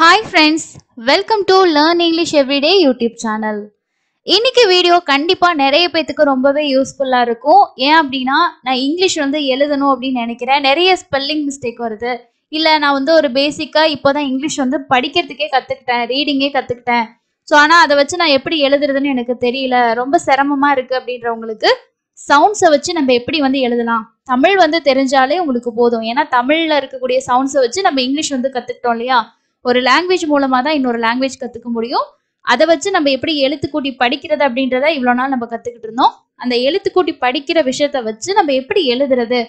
hi friends welcome to learn English everyday YouTube channel இன்னைக்கு video கண்டிப்பாக நிறைய பேத்துக்கு ரொம்பவே யூஸ்ஃபுல்லாக இருக்கும் ஏன் அப்படின்னா நான் இங்கிலீஷ் வந்து எழுதணும் அப்படின்னு நினைக்கிறேன் நிறைய ஸ்பெல்லிங் மிஸ்டேக் வருது இல்லை நான் வந்து ஒரு பேசிக்காக இப்போ தான் இங்கிலீஷ் வந்து படிக்கிறதுக்கே கற்றுக்கிட்டேன் ரீடிங்கே கற்றுக்கிட்டேன் ஸோ ஆனால் அதை வச்சு நான் எப்படி எழுதுறதுன்னு எனக்கு தெரியல ரொம்ப சிரமமாக இருக்குது அப்படின்றவங்களுக்கு சவுண்ட்ஸை வச்சு நம்ம எப்படி வந்து எழுதலாம் தமிழ் வந்து தெரிஞ்சாலே உங்களுக்கு போதும் ஏன்னா தமிழில் இருக்கக்கூடிய சவுண்ட்ஸை வச்சு நம்ம இங்கிலீஷ் வந்து கற்றுக்கிட்டோம் இல்லையா ஒரு லாங்குவேஜ் மூலமாக தான் இன்னொரு லாங்குவேஜ் கற்றுக்க முடியும் அதை வச்சு நம்ம எப்படி எழுத்துக்கூட்டி படிக்கிறது அப்படின்றத இவ்வளோ நாள் நம்ம கற்றுக்கிட்டு இருந்தோம் அந்த எழுத்துக்கூட்டி படிக்கிற விஷயத்த வச்சு நம்ம எப்படி எழுதுறது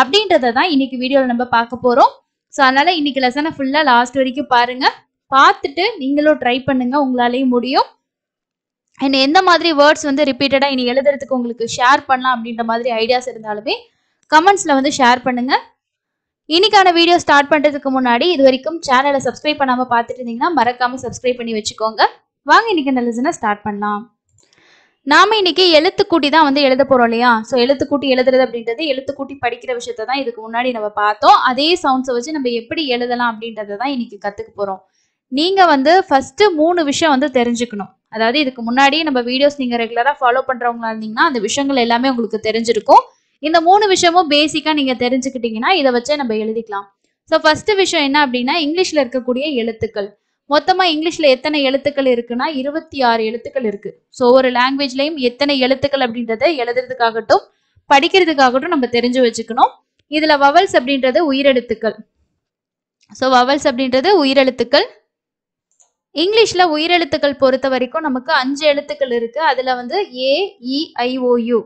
அப்படின்றத தான் இன்னைக்கு வீடியோவில் நம்ம பார்க்க போகிறோம் ஸோ அதனால இன்னைக்கு லெசனை ஃபுல்லாக லாஸ்ட் வரைக்கும் பாருங்க பார்த்துட்டு நீங்களும் ட்ரை பண்ணுங்க உங்களாலேயும் முடியும் என்ன எந்த மாதிரி வேர்ட்ஸ் வந்து ரிப்பீட்டடாக இனி எழுதுறதுக்கு உங்களுக்கு ஷேர் பண்ணலாம் அப்படின்ற மாதிரி ஐடியாஸ் இருந்தாலுமே கமெண்ட்ஸில் வந்து ஷேர் பண்ணுங்கள் இன்னைக்கான வீடியோ ஸ்டார்ட் பண்ணுறதுக்கு முன்னாடி இது வரைக்கும் சேனலை சப்ஸ்கிரைப் பண்ணாமல் பார்த்துட்டு இருந்தீங்கன்னா மறக்காமல் சப்ஸ்கிரைப் பண்ணி வச்சுக்கோங்க வாங்க இன்னைக்கு அந்த லிசனை ஸ்டார்ட் பண்ணலாம் நாம இன்னைக்கு எழுத்துக்கூட்டி தான் வந்து எழுத போறோம் இல்லையா ஸோ எழுத்துக்கூட்டி எழுதுறது அப்படின்றது எழுத்துக்கூட்டி படிக்கிற விஷயத்த தான் இதுக்கு முன்னாடி நம்ம பார்த்தோம் அதே சவுண்ட்ஸை வச்சு நம்ம எப்படி எழுதலாம் அப்படின்றத தான் இன்னைக்கு கற்றுக்க போகிறோம் நீங்கள் வந்து ஃபஸ்ட்டு மூணு விஷயம் வந்து தெரிஞ்சுக்கணும் அதாவது இதுக்கு முன்னாடி நம்ம வீடியோஸ் நீங்கள் ரெகுலராக ஃபாலோ பண்ணுறவங்களா இருந்தீங்கன்னா அந்த விஷயங்கள் எல்லாமே உங்களுக்கு தெரிஞ்சிருக்கும் இந்த மூணு விஷயமும் பேசிக்கா நீங்க தெரிஞ்சுக்கிட்டீங்கன்னா இதை வச்சே நம்ம எழுதிக்கலாம் ஸோ ஃபர்ஸ்ட் விஷயம் என்ன அப்படின்னா இங்கிலீஷ்ல இருக்கக்கூடிய எழுத்துக்கள் மொத்தமா இங்கிலீஷ்ல எத்தனை எழுத்துக்கள் இருக்குன்னா இருபத்தி ஆறு எழுத்துக்கள் இருக்கு ஸோ ஒரு லாங்குவேஜ்லயும் எத்தனை எழுத்துக்கள் அப்படின்றத எழுதுறதுக்காகட்டும் படிக்கிறதுக்காகட்டும் நம்ம தெரிஞ்சு வச்சுக்கணும் இதுல வவல்ஸ் அப்படின்றது உயிரெழுத்துக்கள் ஸோ வவல்ஸ் அப்படின்றது உயிரெழுத்துக்கள் இங்கிலீஷ்ல உயிரெழுத்துக்கள் பொறுத்த வரைக்கும் நமக்கு அஞ்சு எழுத்துக்கள் இருக்கு அதுல வந்து ஏஇஐஓயு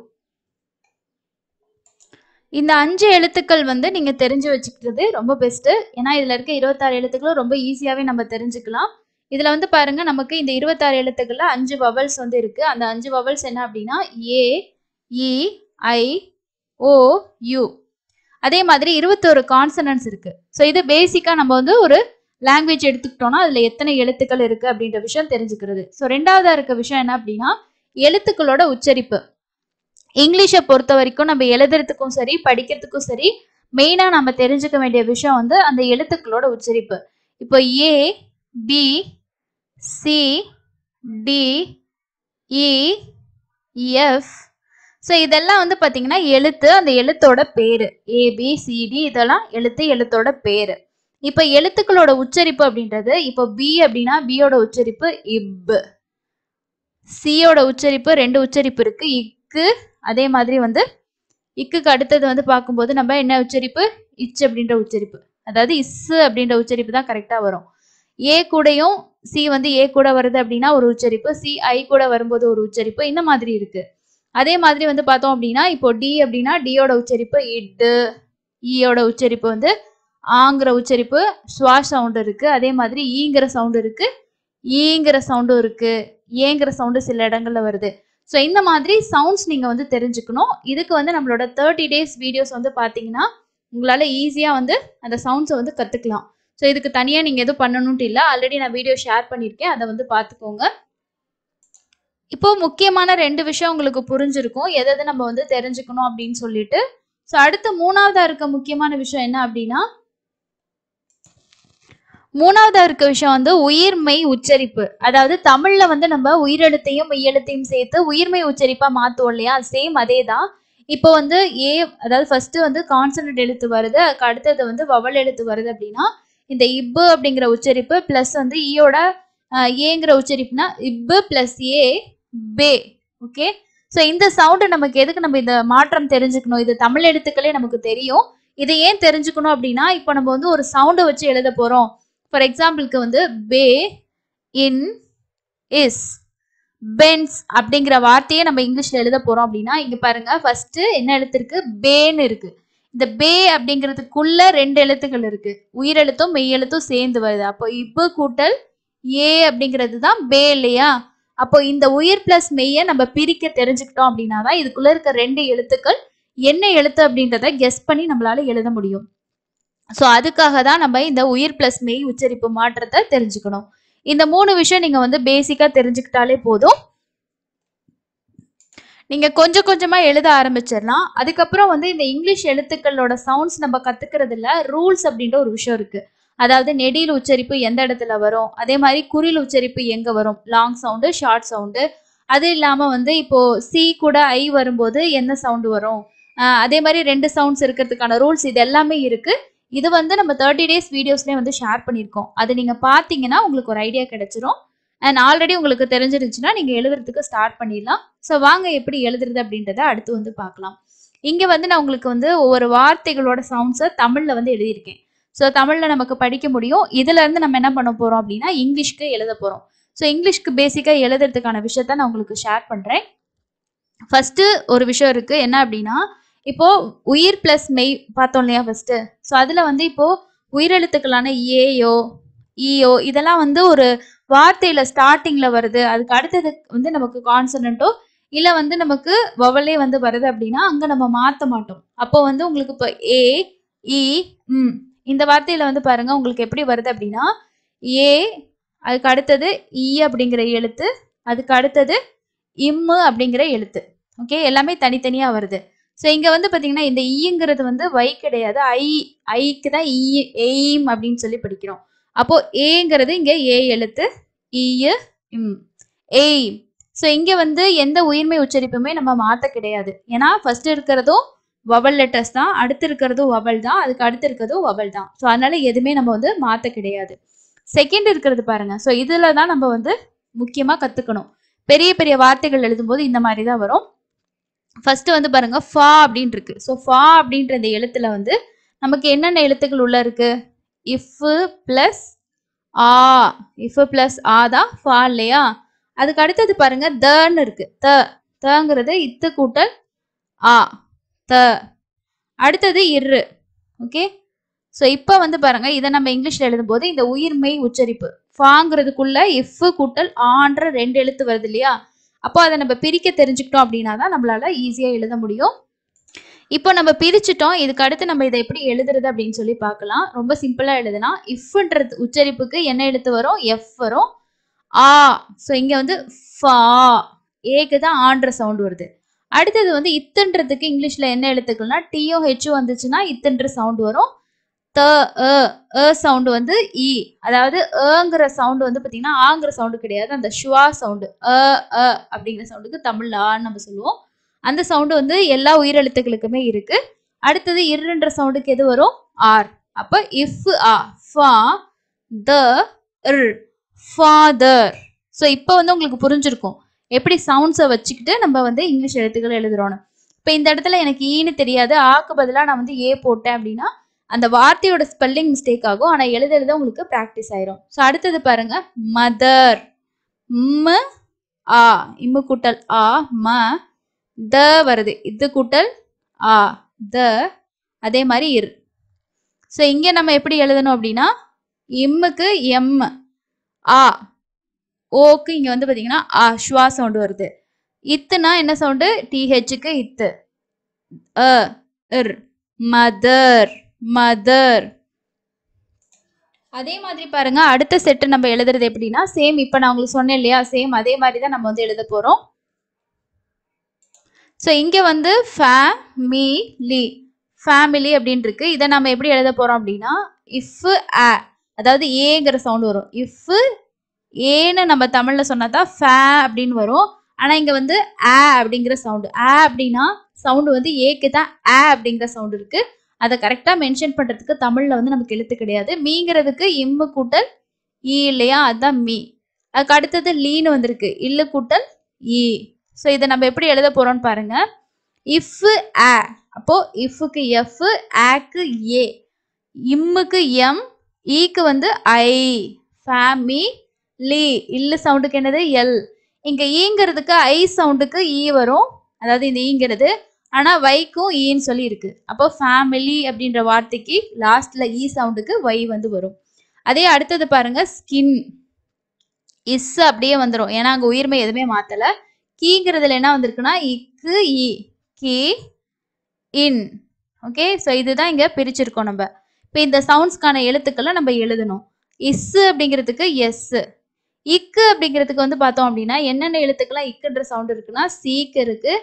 இந்த அஞ்சு எழுத்துக்கள் வந்து நீங்கள் தெரிஞ்சு வச்சுக்கிறது ரொம்ப பெஸ்ட்டு ஏன்னா இதில் இருக்க இருபத்தாறு எழுத்துக்களும் ரொம்ப ஈஸியாகவே நம்ம தெரிஞ்சுக்கலாம் இதில் வந்து பாருங்கள் நமக்கு இந்த இருபத்தாறு எழுத்துக்களில் அஞ்சு வவல்ஸ் வந்து இருக்குது அந்த அஞ்சு வவல்ஸ் என்ன அப்படின்னா ஏ இ ஐ ஓ யு அதே மாதிரி இருபத்தோரு கான்சனன்ஸ் இருக்குது ஸோ இது பேசிக்காக நம்ம வந்து ஒரு லாங்குவேஜ் எடுத்துக்கிட்டோம்னா அதில் எத்தனை எழுத்துக்கள் இருக்குது அப்படின்ற விஷயம் தெரிஞ்சுக்கிறது ஸோ ரெண்டாவதாக இருக்க விஷயம் என்ன அப்படின்னா எழுத்துக்களோட உச்சரிப்பு இங்கிலீஷை பொறுத்த வரைக்கும் நம்ம எழுதுறதுக்கும் சரி படிக்கிறதுக்கும் சரி மெயினா நம்ம தெரிஞ்சுக்க வேண்டிய விஷயம் வந்து அந்த எழுத்துக்களோட உச்சரிப்பு இப்போ A B C D E F so இதெல்லாம் வந்து பார்த்தீங்கன்னா எழுத்து அந்த எழுத்தோட பேர் ஏபிசிடி இதெல்லாம் எழுத்து எழுத்தோட பேர் இப்போ எழுத்துக்களோட உச்சரிப்பு அப்படின்றது இப்போ பி அப்படின்னா பியோட உச்சரிப்பு இப் சியோட உச்சரிப்பு ரெண்டு உச்சரிப்பு இருக்கு இக்கு அதே மாதிரி வந்து இக்குக்கு அடுத்தது வந்து பார்க்கும்போது நம்ம என்ன உச்சரிப்பு இச் அப்படின்ற உச்சரிப்பு அதாவது இஸ் அப்படின்ற உச்சரிப்பு தான் கரெக்டாக வரும் ஏ கூடையும் சி வந்து ஏ கூட வருது அப்படின்னா ஒரு உச்சரிப்பு சி ஐ கூட வரும்போது ஒரு உச்சரிப்பு இந்த மாதிரி இருக்கு அதே மாதிரி வந்து பார்த்தோம் அப்படின்னா இப்போ டி அப்படின்னா டியோட உச்சரிப்பு இட்டு ஈயோட உச்சரிப்பு வந்து ஆங்கிற உச்சரிப்பு சுவா சவுண்டு இருக்கு அதே மாதிரி ஈங்கிற சவுண்டு இருக்கு ஈங்கிற சவுண்டும் இருக்கு ஏங்கிற சவுண்டு சில இடங்கள்ல வருது ஸோ இந்த மாதிரி சவுண்ட்ஸ் நீங்கள் வந்து தெரிஞ்சுக்கணும் இதுக்கு வந்து நம்மளோட தேர்ட்டி டேஸ் வீடியோஸ் வந்து பார்த்தீங்கன்னா உங்களால் ஈஸியாக வந்து அந்த சவுண்ட்ஸை வந்து கற்றுக்கலாம் ஸோ இதுக்கு தனியாக நீங்கள் எதுவும் பண்ணணுன்ட்டு இல்லை ஆல்ரெடி நான் வீடியோ ஷேர் பண்ணியிருக்கேன் அதை வந்து பார்த்துக்கோங்க இப்போ முக்கியமான ரெண்டு விஷயம் உங்களுக்கு புரிஞ்சிருக்கும் எதை நம்ம வந்து தெரிஞ்சுக்கணும் அப்படின்னு சொல்லிட்டு ஸோ அடுத்து மூணாவதாக இருக்க முக்கியமான விஷயம் என்ன அப்படின்னா மூணாவதாக இருக்க விஷயம் வந்து உயிர்மை உச்சரிப்பு அதாவது தமிழில் வந்து நம்ம உயிரெழுத்தையும் மெய்யெழுத்தையும் சேர்த்து உயிர்மை உச்சரிப்பாக மாத்துவோம் இல்லையா சேம் அதே தான் இப்போ வந்து ஏ அதாவது ஃபஸ்ட்டு வந்து கான்சன்ட் எழுத்து வருது அதுக்கு அடுத்தது வந்து வவல் எழுத்து வருது அப்படின்னா இந்த இப்பு அப்படிங்கிற உச்சரிப்பு ப்ளஸ் வந்து ஈயோட e ஏங்கிற உச்சரிப்புனா இப்பு ப்ளஸ் ஏ பே ஓகே ஸோ இந்த சவுண்டு நமக்கு எதுக்கு நம்ம இந்த மாற்றம் தெரிஞ்சுக்கணும் இது தமிழ் எழுத்துக்களே நமக்கு தெரியும் இதை ஏன் தெரிஞ்சுக்கணும் அப்படின்னா இப்போ நம்ம வந்து ஒரு சவுண்டை வச்சு எழுத போகிறோம் ஃபார் எக்ஸாம்பிளுக்கு வந்து பே இன் இஸ் பென்ஸ் அப்படிங்கிற வார்த்தையை நம்ம இங்கிலீஷில் எழுத போறோம் அப்படின்னா இங்கே பாருங்க ஃபர்ஸ்ட் என்ன எழுத்துருக்கு பேன்னு இருக்கு இந்த பே அப்படிங்கிறதுக்குள்ள ரெண்டு எழுத்துக்கள் இருக்கு உயிரெழுத்தும் மெய்யெழுத்தும் சேர்ந்து வருது அப்போ இப்பு கூட்டல் ஏ அப்படிங்கிறது தான் பே இல்லையா அப்போ இந்த உயிர் பிளஸ் மெய்யை நம்ம பிரிக்க தெரிஞ்சுக்கிட்டோம் அப்படின்னா தான் இதுக்குள்ள இருக்க ரெண்டு எழுத்துக்கள் என்ன எழுத்து அப்படின்றத கெஸ் பண்ணி நம்மளால எழுத முடியும் ஸோ அதுக்காக தான் நம்ம இந்த உயிர் பிளஸ் மெய் உச்சரிப்பு மாற்றத்தை தெரிஞ்சுக்கணும் இந்த மூணு விஷயம் நீங்க வந்து பேசிக்கா தெரிஞ்சுக்கிட்டாலே போதும் நீங்க கொஞ்சம் கொஞ்சமா எழுத ஆரம்பிச்சிடலாம் அதுக்கப்புறம் வந்து இந்த இங்கிலீஷ் எழுத்துக்களோட சவுண்ட்ஸ் நம்ம இல்ல ரூல்ஸ் அப்படின்ற ஒரு விஷயம் இருக்கு அதாவது நெடியில் உச்சரிப்பு எந்த இடத்துல வரும் அதே மாதிரி குறில் உச்சரிப்பு எங்க வரும் லாங் சவுண்டு ஷார்ட் சவுண்டு அது இல்லாம வந்து இப்போ சி கூட ஐ வரும்போது என்ன சவுண்டு வரும் அதே மாதிரி ரெண்டு சவுண்ட்ஸ் இருக்கிறதுக்கான ரூல்ஸ் இது எல்லாமே இருக்கு இது வந்து நம்ம தேர்ட்டி டேஸ் வீடியோஸ்லேயே வந்து ஷேர் பண்ணியிருக்கோம் அது நீங்கள் பார்த்தீங்கன்னா உங்களுக்கு ஒரு ஐடியா கிடச்சிரும் அண்ட் ஆல்ரெடி உங்களுக்கு தெரிஞ்சிருந்துச்சுன்னா நீங்கள் எழுதுறதுக்கு ஸ்டார்ட் பண்ணிடலாம் ஸோ வாங்க எப்படி எழுதுறது அப்படின்றத அடுத்து வந்து பார்க்கலாம் இங்கே வந்து நான் உங்களுக்கு வந்து ஒவ்வொரு வார்த்தைகளோட சவுண்ட்ஸை தமிழில் வந்து எழுதியிருக்கேன் ஸோ தமிழில் நமக்கு படிக்க முடியும் இதுலேருந்து நம்ம என்ன பண்ண போகிறோம் அப்படின்னா இங்கிலீஷ்க்கு எழுத போகிறோம் ஸோ இங்கிலீஷ்க்கு பேசிக்காக எழுதுறதுக்கான விஷயத்த நான் உங்களுக்கு ஷேர் பண்ணுறேன் ஃபஸ்ட்டு ஒரு விஷயம் இருக்குது என்ன அப்படின்னா இப்போ உயிர் பிளஸ் மெய் பார்த்தோம் இல்லையா ஃபர்ஸ்ட் ஸோ அதுல வந்து இப்போ உயிரெழுத்துக்களான ஏயோ ஈயோ இதெல்லாம் வந்து ஒரு வார்த்தையில ஸ்டார்டிங்ல வருது அதுக்கு அடுத்தது வந்து நமக்கு கான்சனண்டோ இல்லை வந்து நமக்கு வவலே வந்து வருது அப்படின்னா அங்கே நம்ம மாற்ற மாட்டோம் அப்போ வந்து உங்களுக்கு இப்போ ஏ இ ம் இந்த வார்த்தையில வந்து பாருங்க உங்களுக்கு எப்படி வருது அப்படின்னா ஏ அதுக்கு அடுத்தது இ e அப்படிங்கிற எழுத்து அதுக்கு அடுத்தது இம்மு அப்படிங்கிற எழுத்து ஓகே எல்லாமே தனித்தனியாக வருது ஸோ இங்கே வந்து பார்த்தீங்கன்னா இந்த ஈங்கிறது வந்து வை கிடையாது ஐ ஐக்கு தான் இ e, எய்ம் அப்படின்னு சொல்லி படிக்கிறோம் அப்போ ஏங்கிறது இங்கே ஏ எழுத்து இயு e இம் ஏய் ஸோ இங்கே வந்து எந்த உயிர்மை உச்சரிப்புமே நம்ம மாற்ற கிடையாது ஏன்னா ஃபர்ஸ்ட் இருக்கிறதும் வவல் லெட்டர்ஸ் தான் அடுத்து இருக்கிறதும் வவல் தான் அதுக்கு அடுத்து இருக்கிறதும் வவல் தான் ஸோ அதனால எதுவுமே நம்ம வந்து மாற்ற கிடையாது செகண்ட் இருக்கிறது பாருங்க ஸோ இதில் தான் நம்ம வந்து முக்கியமாக கற்றுக்கணும் பெரிய பெரிய வார்த்தைகள் எழுதும்போது இந்த மாதிரி தான் வரும் ஃபர்ஸ்ட் வந்து பாருங்க ஃபா அப்படின் இருக்கு ஸோ ஃபா அப்படின்ற இந்த எழுத்துல வந்து நமக்கு என்னென்ன எழுத்துக்கள் உள்ள இருக்கு இஃப் பிளஸ் ஆ இஃப் பிளஸ் ஆ தான் ஃபா இல்லையா அதுக்கு அடுத்தது பாருங்க தன்னு இருக்கு த தங்கிறது இத்து கூட்டல் ஆ த அடுத்தது இரு ஓகே ஸோ இப்போ வந்து பாருங்க இதை நம்ம இங்கிலீஷில் எழுதும்போது இந்த உயிர்மை உச்சரிப்பு ஃபாங்கிறதுக்குள்ள இஃப் கூட்டல் ஆன்ற ரெண்டு எழுத்து வருது இல்லையா அப்போ அதை நம்ம பிரிக்க தெரிஞ்சுக்கிட்டோம் அப்படின்னா தான் நம்மளால ஈஸியாக எழுத முடியும் இப்போ நம்ம பிரிச்சுட்டோம் இதுக்கு அடுத்து நம்ம இதை எப்படி எழுதுறது அப்படின்னு சொல்லி பார்க்கலாம் ரொம்ப சிம்பிளாக எழுதுனா இஃப்ன்றது உச்சரிப்புக்கு என்ன எழுத்து வரும் எஃப் வரும் ஆ ஸோ இங்கே வந்து ஃபா ஏக்கு தான் ஆன்ற சவுண்ட் வருது அடுத்தது வந்து இத்துன்றதுக்கு இங்கிலீஷில் என்ன எழுத்துக்கள்னா டிஓஹெச்சும் வந்துச்சுன்னா இத்துன்ற சவுண்ட் வரும் த அ சவுண்டு வந்து இ அதாவது அங்கிற சவுண்டு வந்து பார்த்தீங்கன்னா ஆங்கிற சவுண்டு கிடையாது அந்த ஷுவா சவுண்டு அ அ அப்படிங்கிற சவுண்டுக்கு தமிழ் ஆன்னு நம்ம சொல்லுவோம் அந்த சவுண்டு வந்து எல்லா உயிரெழுத்துக்களுக்குமே இருக்கு அடுத்தது இருன்ற சவுண்டுக்கு எது வரும் ஆர் அப்போ இஃப் ஆ ஃபா த ஃபாதர் ஸோ இப்போ வந்து உங்களுக்கு புரிஞ்சிருக்கும் எப்படி சவுண்ட்ஸை வச்சுக்கிட்டு நம்ம வந்து இங்கிலீஷ் எழுத்துக்கள் எழுதுறோம்னு இப்போ இந்த இடத்துல எனக்கு ஈன்னு தெரியாது ஆக்கு பதிலாக நான் வந்து ஏ போட்டேன் அப்படின்னா அந்த வார்த்தையோட ஸ்பெல்லிங் மிஸ்டேக் ஆகும் ஆனால் எழுத எழுத உங்களுக்கு ப்ராக்டிஸ் ஆயிரும் ஸோ அடுத்தது பாருங்க மதர் ம் ஆ இம்மு கூட்டல் ஆ ம த வருது இது கூட்டல் ஆ த அதே மாதிரி இர் ஸோ இங்கே நம்ம எப்படி எழுதணும் அப்படின்னா இம்முக்கு எம் ஆ ஓக்கு இங்கே வந்து பார்த்தீங்கன்னா ஆ ஷுவா சவுண்டு வருது இத்துனா என்ன சவுண்டு டிஹெச்சுக்கு இத்து அ இர் மதர் மதர் அதே மாதிரி பாருங்க அடுத்த செட்டு நம்ம எழுதுறது எப்படின்னா சேம் இப்போ நான் உங்களுக்கு சொன்னேன் இல்லையா சேம் அதே மாதிரி தான் நம்ம வந்து எழுத போகிறோம் ஸோ இங்கே வந்து ஃபேமிலி ஃபேமிலி அப்படின்னு இருக்கு இதை நம்ம எப்படி எழுத போகிறோம் அப்படின்னா இஃப் ஆ அதாவது ஏங்கிற சவுண்ட் வரும் இஃப் ஏன்னு நம்ம தமிழில் சொன்னால் தான் ஃபே அப்படின்னு வரும் ஆனால் இங்கே வந்து ஆ அப்படிங்கிற சவுண்டு ஆ அப்படின்னா சவுண்டு வந்து ஏக்கு தான் ஆ அப்படிங்கிற சவுண்டு இருக்குது அதை கரெக்டாக மென்ஷன் பண்ணுறதுக்கு தமிழில் வந்து நமக்கு எழுத்து கிடையாது மீங்கிறதுக்கு இம்மு கூட்டல் ஈ இல்லையா அதுதான் மீ அதுக்கு அடுத்தது லீனு வந்திருக்கு இல்லு கூட்டல் ஈ ஸோ இதை நம்ம எப்படி எழுத போகிறோம்னு பாருங்க இஃப் ஆ அப்போ இஃப்க்கு எஃப் ஆக்கு ஏ இம்முக்கு எம் ஈக்கு e வந்து ஐ ஃபேமி லீ இல்லு சவுண்டுக்கு என்னது எல் இங்கே ஈங்கிறதுக்கு e ஐ சவுண்டுக்கு ஈ e வரும் அதாவது இந்த ஈங்கிறது ஆனால் வைக்கும் ஈன்னு e சொல்லி இருக்கு அப்போ ஃபேமிலி அப்படின்ற வார்த்தைக்கு லாஸ்ட்ல ஈ சவுண்டுக்கு வை வந்து வரும் அதே அடுத்தது பாருங்க ஸ்கின் இஸ் அப்படியே வந்துடும் ஏன்னா அங்கே உயிர்மை எதுவுமே மாத்தல கீங்கிறதுல என்ன வந்திருக்குன்னா இக்கு இ கே இன் ஓகே ஸோ இதுதான் இங்கே பிரிச்சிருக்கோம் நம்ம இப்போ இந்த சவுண்ட்ஸ்க்கான எழுத்துக்களை நம்ம எழுதணும் இஸ் அப்படிங்கிறதுக்கு எஸ் இக்கு அப்படிங்கிறதுக்கு வந்து பார்த்தோம் அப்படின்னா என்னென்ன எழுத்துக்கெல்லாம் இக்குன்ற சவுண்ட் இருக்குன்னா சீக்கு இருக்குது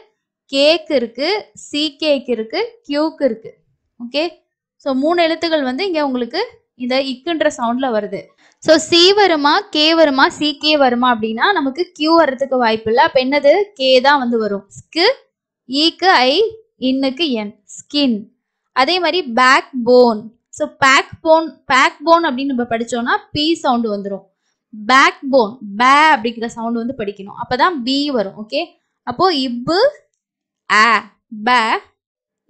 கேக்கு இருக்குது சி கேக் இருக்குது கியூக்கு இருக்குது ஓகே ஸோ மூணு எழுத்துக்கள் வந்து இங்கே உங்களுக்கு இந்த இக்குன்ற சவுண்டில் வருது ஸோ சி வருமா கே வருமா சி கே வருமா அப்படின்னா நமக்கு கியூ வர்றதுக்கு வாய்ப்பு இல்லை அப்போ என்னது கே தான் வந்து வரும் ஸ்கு ஈக்கு e ஐ இன்னுக்கு என் ஸ்கின் அதே மாதிரி backbone so backbone backbone அப்படின்னு நம்ம படித்தோம்னா பி சவுண்டு வந்துடும் பேக் போன் பே அப்படிங்கிற சவுண்டு வந்து படிக்கணும் அப்போ தான் பி வரும் ஓகே அப்போது இப்பு அ ப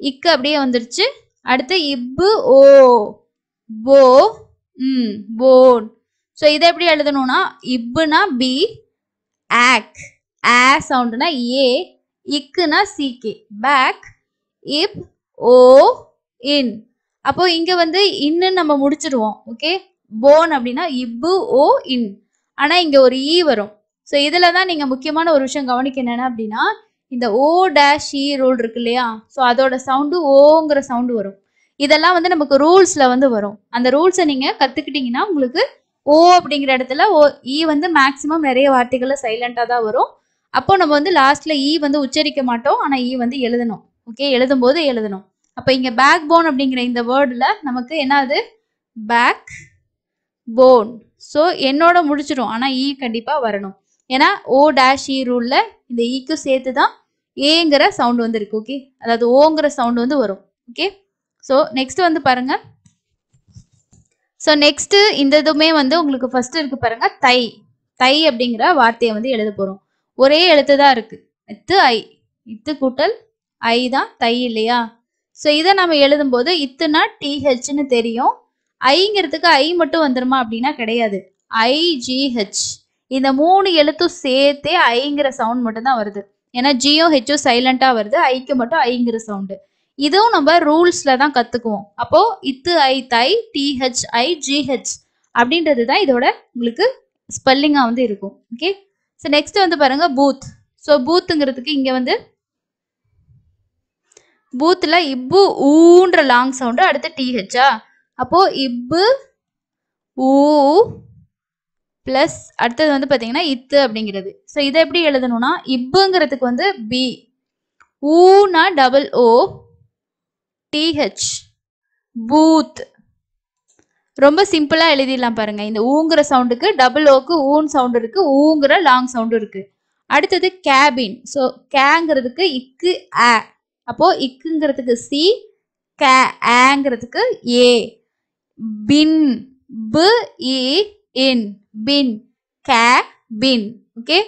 இக்கு அப்படியே வந்துருச்சு அடுத்து இப்பு ஓ போ ம் போன் ஸோ இதை எப்படி எழுதணும்னா இப்புனா பி ஆக் ஆ சவுண்டுனா ஏ இக்குனா சிகே பேக் இப் ஓ இன் அப்போ இங்கே வந்து இன்னு நம்ம முடிச்சிடுவோம் ஓகே போன் அப்படின்னா இப்பு ஓ இன் ஆனால் இங்கே ஒரு ஈ வரும் ஸோ இதில் தான் நீங்கள் முக்கியமான ஒரு விஷயம் கவனிக்க என்னென்ன அப்படின்னா இந்த ஓ டேஷ் இ ரூல் இருக்கு இல்லையா ஸோ அதோட சவுண்டு ஓங்கிற சவுண்டு வரும் இதெல்லாம் வந்து நமக்கு ரூல்ஸில் வந்து வரும் அந்த ரூல்ஸை நீங்கள் கற்றுக்கிட்டிங்கன்னா உங்களுக்கு ஓ அப்படிங்கிற இடத்துல ஓ இ வந்து மேக்ஸிமம் நிறைய வார்த்தைகளில் சைலண்ட்டாக தான் வரும் அப்போ நம்ம வந்து லாஸ்ட்டில் இ வந்து உச்சரிக்க மாட்டோம் ஆனால் இ வந்து எழுதணும் ஓகே எழுதும் போது எழுதணும் அப்போ இங்கே பேக் போன் அப்படிங்கிற இந்த வேர்டில் நமக்கு என்னது பேக் போன் ஸோ என்னோட முடிச்சிடும் ஆனால் இ கண்டிப்பாக வரணும் ஏன்னா ஓ டேஷ் இ ரூலில் இந்த ஈக்கும் சேர்த்து தான் ஏங்கிற சவுண்ட் வந்து இருக்கு ஓகே அதாவது ஓங்கிற சவுண்ட் வந்து வரும் ஓகே ஸோ நெக்ஸ்ட் வந்து பாருங்க ஸோ நெக்ஸ்ட் இந்த இதுவுமே வந்து உங்களுக்கு ஃபர்ஸ்ட் இருக்கு பாருங்க தை தை அப்படிங்கிற வார்த்தையை வந்து எழுத போறோம் ஒரே எழுத்து தான் இருக்கு இத்து ஐ இத்து கூட்டல் ஐ தான் தை இல்லையா ஸோ இதை நம்ம எழுதும் போது இத்துனா டிஹெச்னு தெரியும் ஐங்கிறதுக்கு ஐ மட்டும் வந்துருமா அப்படின்னா கிடையாது ஐஜிஹெச் இந்த மூணு எழுத்தும் சேர்த்தே ஐங்கிற சவுண்ட் மட்டும்தான் வருது ஏன்னா ஜியோ ஹெச்ஓ சைலண்டா வருது ஐக்கு மட்டும் ஐங்கிற சவுண்டு இதுவும் நம்ம ரூல்ஸில் தான் கற்றுக்குவோம் அப்போது இத்து ஐ தை டிஹெச் ஐ ஜிஹெச் அப்படின்றது தான் இதோட உங்களுக்கு ஸ்பெல்லிங்காக வந்து இருக்கும் ஓகே ஸோ நெக்ஸ்ட் வந்து பாருங்க பூத் ஸோ பூத்துங்கிறதுக்கு இங்கே வந்து பூத்தில் இப்பு ஊன்ற லாங் சவுண்டு அடுத்து டிஹெச்சா அப்போது இப்பு ஊ ப்ளஸ் அடுத்தது வந்து பார்த்தீங்கன்னா இத்து அப்படிங்கிறது ஸோ இதை எப்படி எழுதணும்னா இப்புங்கிறதுக்கு வந்து பி ஊனா டபுள் ஓ டிஹெச் பூத் ரொம்ப சிம்பிளாக எழுதிடலாம் பாருங்க இந்த ஊங்குற சவுண்டுக்கு டபுள் ஓக்கு ஊன் சவுண்டு இருக்கு ஊங்கிற லாங் சவுண்டு இருக்கு அடுத்தது கேபின் ஸோ கேங்கிறதுக்கு இக்கு ஆ அப்போ இக்குங்கிறதுக்கு சி கே ஆங்கிறதுக்கு ஏ பின் பு இன் பின் கே பின் ஓகே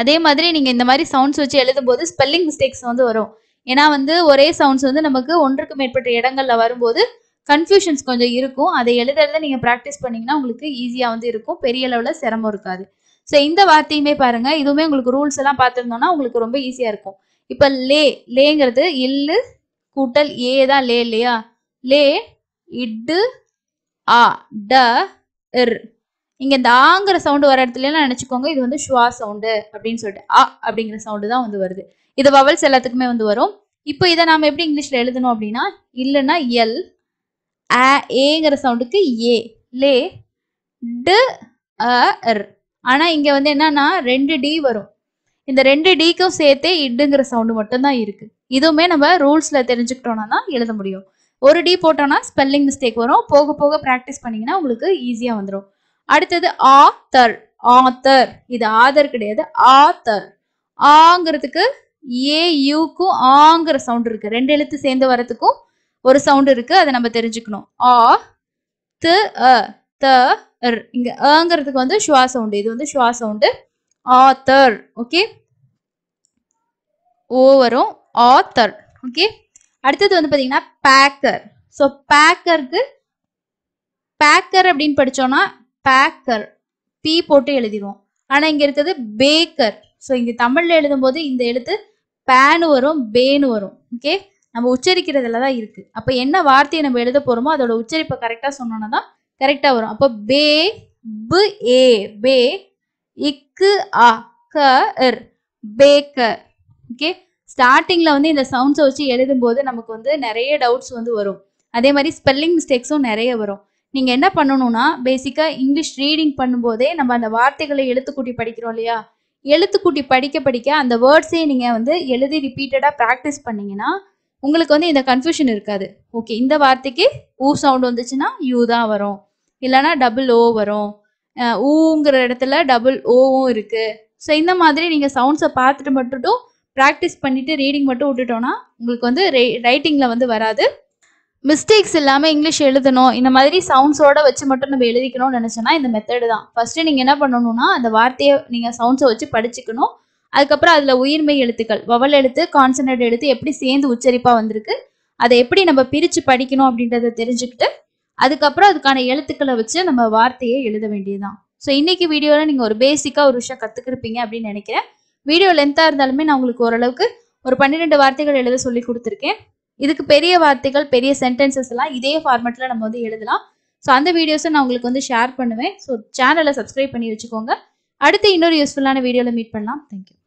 அதே மாதிரி நீங்கள் இந்த மாதிரி சவுண்ட்ஸ் வச்சு எழுதும் போது ஸ்பெல்லிங் மிஸ்டேக்ஸ் வந்து வரும் ஏன்னா வந்து ஒரே சவுண்ட்ஸ் வந்து நமக்கு ஒன்றுக்கு மேற்பட்ட இடங்களில் வரும்போது கன்ஃபியூஷன்ஸ் கொஞ்சம் இருக்கும் அதை எழுத எழுத நீங்கள் ப்ராக்டிஸ் பண்ணிங்கன்னா உங்களுக்கு ஈஸியாக வந்து இருக்கும் பெரிய அளவில் சிரமம் இருக்காது ஸோ இந்த வார்த்தையுமே பாருங்கள் இதுவுமே உங்களுக்கு ரூல்ஸ் எல்லாம் பார்த்துருந்தோம்னா உங்களுக்கு ரொம்ப ஈஸியாக இருக்கும் இப்போ லே லேங்கிறது இல்லு கூட்டல் ஏ தான் லே இல்லையா லே இட்டு ஆ ட இர் இங்கே இந்த ஆங்கிற சவுண்டு வர இடத்துலலாம் நினச்சிக்கோங்க இது வந்து ஷுவா சவுண்டு அப்படின்னு சொல்லிட்டு ஆ அப்படிங்கிற சவுண்டு தான் வந்து வருது இது வவல்ஸ் எல்லாத்துக்குமே வந்து வரும் இப்போ இதை நாம் எப்படி இங்கிலீஷில் எழுதணும் அப்படின்னா இல்லைன்னா எல் ஆ ஏங்கிற சவுண்டுக்கு ஏ லே டு அர் ஆனால் இங்கே வந்து என்னன்னா ரெண்டு டி வரும் இந்த ரெண்டு டிக்கும் சேர்த்தே இட்டுங்கிற சவுண்டு மட்டும்தான் இருக்குது இதுவுமே நம்ம ரூல்ஸில் தெரிஞ்சுக்கிட்டோன்னா தான் எழுத முடியும் ஒரு டி போட்டோம்னா ஸ்பெல்லிங் மிஸ்டேக் வரும் போக போக ப்ராக்டிஸ் பண்ணிங்கன்னா உங்களுக்கு ஈஸியாக வந்துடும் அடுத்தது ஆத்தர் ஆத்தர் இது ஆதர் கிடையாது ஆத்தர் ஆங்கிறதுக்கு ஏ யூக்கும் ஆங்கிற சவுண்ட் இருக்கு ரெண்டு எழுத்து சேர்ந்து வரதுக்கும் ஒரு சவுண்ட் இருக்கு அதை நம்ம தெரிஞ்சுக்கணும் ஆ த த இங்க ஏங்கிறதுக்கு வந்து ஷுவா சவுண்டு இது வந்து schwa sound author okay O வரும் ஆத்தர் ஓகே அடுத்தது வந்து பார்த்தீங்கன்னா பேக்கர் ஸோ பேக்கருக்கு பேக்கர் அப்படின்னு படிச்சோம்னா பேக்கர் பி போட்டு எழுதிடுவோம் ஆனால் இங்கே இருக்கிறது பேக்கர் ஸோ இங்கே தமிழில் எழுதும்போது இந்த எழுத்து பேனு வரும் பேனு வரும் ஓகே நம்ம உச்சரிக்கிறதுல தான் இருக்கு அப்போ என்ன வார்த்தையை நம்ம எழுத போறோமோ அதோட உச்சரிப்பை கரெக்டாக சொன்னோன்னா தான் கரெக்டாக வரும் அப்போ பே பு ஏ பே இக்கு அ க பேக்கர் ஓகே ஸ்டார்டிங்கில் வந்து இந்த சவுண்ட்ஸை வச்சு எழுதும்போது நமக்கு வந்து நிறைய டவுட்ஸ் வந்து வரும் அதே மாதிரி ஸ்பெல்லிங் மிஸ்டேக்ஸும் நிறைய வரும் நீங்கள் என்ன பண்ணணும்னா பேசிக்காக இங்கிலீஷ் ரீடிங் பண்ணும்போதே நம்ம அந்த வார்த்தைகளை எழுத்துக்கூட்டி படிக்கிறோம் இல்லையா எழுத்துக்கூட்டி படிக்க படிக்க அந்த வேர்ட்ஸே நீங்கள் வந்து எழுதி ரிப்பீட்டடாக ப்ராக்டிஸ் பண்ணிங்கன்னா உங்களுக்கு வந்து இந்த கன்ஃபியூஷன் இருக்காது ஓகே இந்த வார்த்தைக்கு ஊ சவுண்ட் வந்துச்சுன்னா யூ தான் வரும் இல்லைனா டபுள் ஓ வரும் ஊங்கிற இடத்துல டபுள் ஓவும் இருக்குது ஸோ இந்த மாதிரி நீங்கள் சவுண்ட்ஸை பார்த்துட்டு மட்டும் ப்ராக்டிஸ் பண்ணிவிட்டு ரீடிங் மட்டும் விட்டுட்டோன்னா உங்களுக்கு வந்து ரைட்டிங்கில் வந்து வராது மிஸ்டேக்ஸ் இல்லாமல் இங்கிலீஷ் எழுதணும் இந்த மாதிரி சவுண்ட்ஸோடு வச்சு மட்டும் நம்ம எழுதிக்கணும்னு நினச்சோன்னா இந்த மெத்தடு தான் ஃபஸ்ட்டு நீங்கள் என்ன பண்ணணும்னா அந்த வார்த்தையை நீங்கள் சவுண்ட்ஸை வச்சு படிச்சுக்கணும் அதுக்கப்புறம் அதில் உயிர்மை எழுத்துக்கள் வவல் எழுத்து கான்சன்ட்ரேட் எழுத்து எப்படி சேர்ந்து உச்சரிப்பாக வந்திருக்கு அதை எப்படி நம்ம பிரித்து படிக்கணும் அப்படின்றத தெரிஞ்சுக்கிட்டு அதுக்கப்புறம் அதுக்கான எழுத்துக்களை வச்சு நம்ம வார்த்தையை எழுத வேண்டியதுதான் ஸோ இன்றைக்கி வீடியோவில் நீங்கள் ஒரு பேசிக்காக ஒரு விஷயம் கற்றுக்கிருப்பீங்க அப்படின்னு நினைக்கிறேன் வீடியோ லென்த்தாக இருந்தாலுமே நான் உங்களுக்கு ஓரளவுக்கு ஒரு பன்னிரெண்டு வார்த்தைகள் எழுத சொல்லி கொடுத்துருக்கேன் இதுக்கு பெரிய வார்த்தைகள் பெரிய சென்டென்சஸ் எல்லாம் இதே ஃபார்மேட்டில் நம்ம வந்து எழுதலாம் ஸோ அந்த வீடியோஸை நான் உங்களுக்கு வந்து ஷேர் பண்ணுவேன் ஸோ சேனலை சப்ஸ்கிரைப் பண்ணி வச்சுக்கோங்க அடுத்து இன்னொரு யூஸ்ஃபுல்லான வீடியோவில் மீட் பண்ணலாம் தேங்க்யூ